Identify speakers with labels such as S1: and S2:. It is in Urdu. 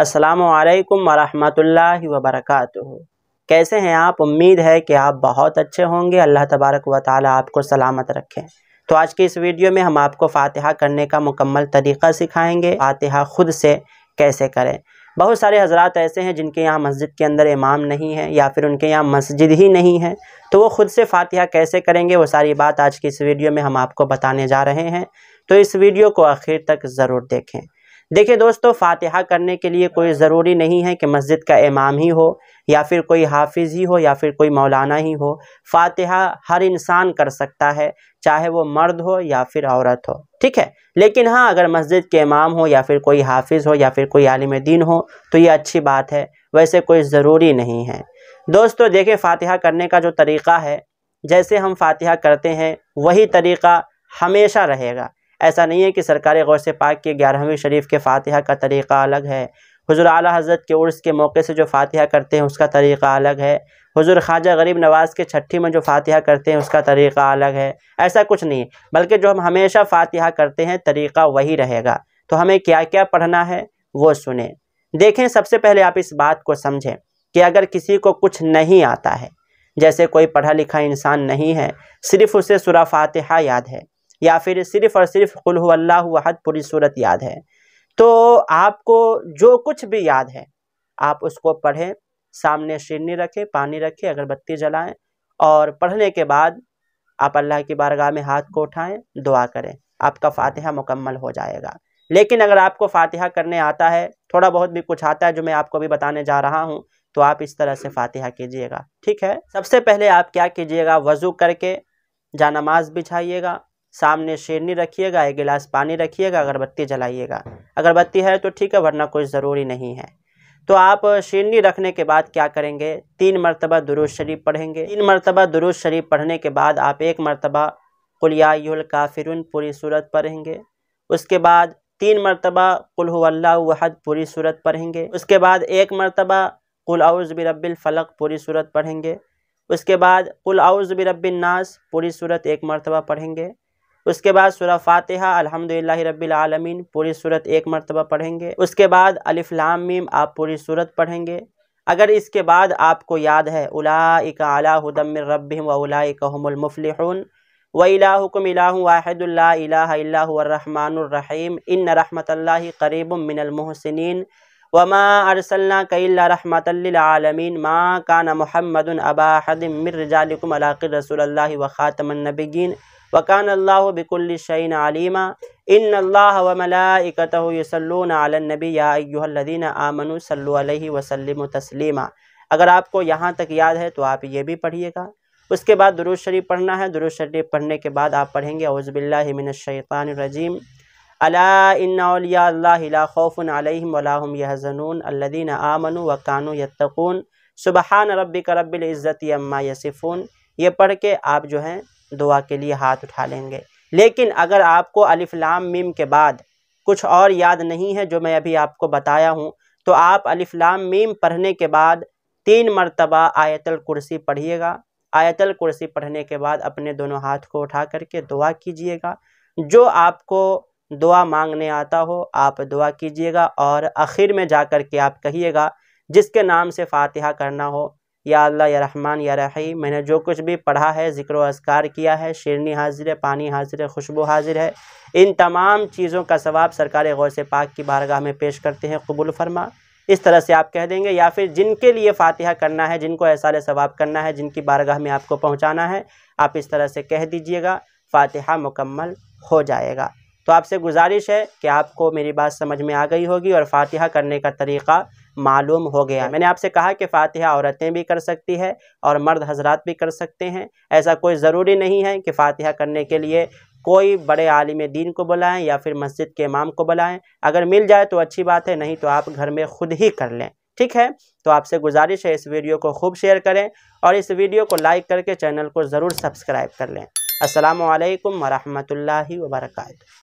S1: السلام علیکم ورحمۃ اللہ وبرکاتہ کیسے ہیں آپ امید ہے کہ آپ بہت اچھے ہوں گے اللہ تبارک و تعالی آپ کو سلامت رکھیں تو آج کی اس ویڈیو میں ہم آپ کو فاتحہ کرنے کا مکمل طریقہ سکھائیں گے فاتحہ خود سے کیسے کریں بہت سارے حضرات ایسے ہیں جن کے یہاں مسجد کے اندر امام نہیں ہے یا پھر ان کے یہاں مسجد ہی نہیں ہے تو وہ خود سے فاتحہ کیسے کریں گے وہ ساری بات آج کی اس ویڈیو میں ہم آپ کو بتانے جا رہے ہیں تو اس ویڈیو کو آخر تک ضرور دیکھیں دیکھیں دوستو فاتحہ کرنے کے لیے کوئی ضروری نہیں ہے کہ مسجد کا امام ہی ہو یا پھر کوئی حافظ ہی ہو یا پھر کوئی مولانا ہی ہو فاتحہ ہر انسان کر سکتا ہے چاہے وہ مرد ہو یا پھر عورت ہو ٹھیک ہے لیکن ہاں اگر مسجد کے امام ہو یا پھر کوئی حافظ ہو یا پھر کوئی عالم دین ہو تو یہ اچھی بات ہے ویسے کوئی ضروری نہیں ہے دوستو دیکھیں فاتحہ کرنے کا جو طریقہ ہے جیسے ہم فاتحہ کرتے ہیں وہی طریقہ ہمیشہ رہے گا ایسا نہیں ہے کہ سرکار غوث پاک کے گیارہویں شریف کے فاتحہ کا طریقہ الگ ہے حضور اعلیٰ حضرت کے عرس کے موقع سے جو فاتحہ کرتے ہیں اس کا طریقہ الگ ہے حضور خواجہ غریب نواز کے چھٹی میں جو فاتحہ کرتے ہیں اس کا طریقہ الگ ہے ایسا کچھ نہیں بلکہ جو ہم ہمیشہ فاتحہ کرتے ہیں طریقہ وہی رہے گا تو ہمیں کیا کیا پڑھنا ہے وہ سنیں دیکھیں سب سے پہلے آپ اس بات کو سمجھیں کہ اگر کسی کو کچھ نہیں آتا ہے جیسے کوئی پڑھا لکھا انسان نہیں ہے صرف اسے سورہ فاتحہ یاد ہے یا پھر صرف اور صرف قل ہو اللہ وحد پوری صورت یاد ہے تو آپ کو جو کچھ بھی یاد ہے آپ اس کو پڑھیں سامنے شیرنی رکھیں پانی رکھیں اگر بتی جلائیں اور پڑھنے کے بعد آپ اللہ کی بارگاہ میں ہاتھ کو اٹھائیں دعا کریں آپ کا فاتحہ مکمل ہو جائے گا لیکن اگر آپ کو فاتحہ کرنے آتا ہے تھوڑا بہت بھی کچھ آتا ہے جو میں آپ کو بھی بتانے جا رہا ہوں تو آپ اس طرح سے فاتحہ کیجئے گا ٹھیک ہے سب سے پہلے آپ کیا کیجئے گا وضو کر کے جا نماز بچھائیے گا سامنے شیرنی رکھیے گا ایک گلاس پانی رکھیے گا اگربتی جلائیے گا اگربتی ہے تو ٹھیک ہے ورنہ کوئی ضروری نہیں ہے تو آپ شیرنی رکھنے کے بعد کیا کریں گے تین مرتبہ دروش شریف پڑھیں گے تین مرتبہ دروش شریف پڑھنے کے بعد آپ ایک مرتبہ الکافرون پوری صورت پڑھیں گے اس کے بعد تین مرتبہ قل ہو اللہ وحد پوری صورت پڑھیں گے اس کے بعد ایک مرتبہ قل اعوذ برب الفلق پوری صورت پڑھیں گے اس کے بعد قل اعوذ برب الناس پوری صورت ایک مرتبہ پڑھیں گے اس کے بعد سورہ فاتحہ الحمدللہ رب العالمین پوری صورت ایک مرتبہ پڑھیں گے اس کے بعد لام میم آپ پوری صورت پڑھیں گے اگر اس کے بعد آپ کو یاد ہے اولائک الاءٰ من ربہم و اولائک هم المفلحون و الہکم الہ واحد لا الہ الا هو الرحمن الرحیم ان رحمت اللہ قریب من المحسنین وما ارسلناک الا رحمت للعالمین ما کان محمد ابا حد من رجالکم الر رسول اللہ و خاتم النبیین وکان اللہ بکل شئین علیما ان اللہ و ملائکتہ یسلون علی النبی یا ایوہ الذین آمنوا صلو علیہ وسلم تسلیما اگر آپ کو یہاں تک یاد ہے تو آپ یہ بھی پڑھئے گا اس کے بعد دروش شریف پڑھنا ہے دروش شریف پڑھنے کے بعد آپ پڑھیں گے اعوذ باللہ من الشیطان الرجیم اَلَا اِنَّ عُلْيَا اللَّهِ لَا خَوْفٌ عَلَيْهِمْ وَلَا هُمْ يَحْزَنُونَ الَّذِينَ آمَنُوا وَقَانُوا يَتَّقُونَ سُبْحَانَ رَبِّكَ رَبِّ الْعِزَّتِ اَمَّا يَسِفُونَ یہ پڑھ کے آپ جو ہیں دعا کے لیے ہاتھ اٹھا لیں گے لیکن اگر آپ کو لام میم کے بعد کچھ اور یاد نہیں ہے جو میں ابھی آپ کو بتایا ہوں تو آپ لام میم پڑھنے کے بعد تین مرتبہ آیت القرصی پڑھیے گا آیت القرصی پڑھنے کے بعد اپنے دونوں ہاتھ کو اٹھا کر کے دعا کیجئے گا جو آپ کو دعا مانگنے آتا ہو آپ دعا کیجئے گا اور آخر میں جا کر کے آپ کہیے گا جس کے نام سے فاتحہ کرنا ہو یا اللہ یا رحمان یا رحی میں نے جو کچھ بھی پڑھا ہے ذکر و اذکار کیا ہے شیرنی حاضر ہے پانی حاضر ہے خوشبو حاضر ہے ان تمام چیزوں کا ثواب سرکار غوث پاک کی بارگاہ میں پیش کرتے ہیں قبول فرما اس طرح سے آپ کہہ دیں گے یا پھر جن کے لیے فاتحہ کرنا ہے جن کو احسال ثواب کرنا ہے جن کی بارگاہ میں آپ کو پہنچانا ہے آپ اس طرح سے کہہ دیجئے گا فاتحہ مکمل ہو جائے گا تو آپ سے گزارش ہے کہ آپ کو میری بات سمجھ میں آ گئی ہوگی اور فاتحہ کرنے کا طریقہ معلوم ہو گیا میں نے آپ سے کہا کہ فاتحہ عورتیں بھی کر سکتی ہے اور مرد حضرات بھی کر سکتے ہیں ایسا کوئی ضروری نہیں ہے کہ فاتحہ کرنے کے لیے کوئی بڑے عالم دین کو بلائیں یا پھر مسجد کے امام کو بلائیں اگر مل جائے تو اچھی بات ہے نہیں تو آپ گھر میں خود ہی کر لیں ٹھیک ہے تو آپ سے گزارش ہے اس ویڈیو کو خوب شیئر کریں اور اس ویڈیو کو لائک کر کے چینل کو ضرور سبسکرائب کر لیں السلام علیکم ورحمۃ اللہ وبرکاتہ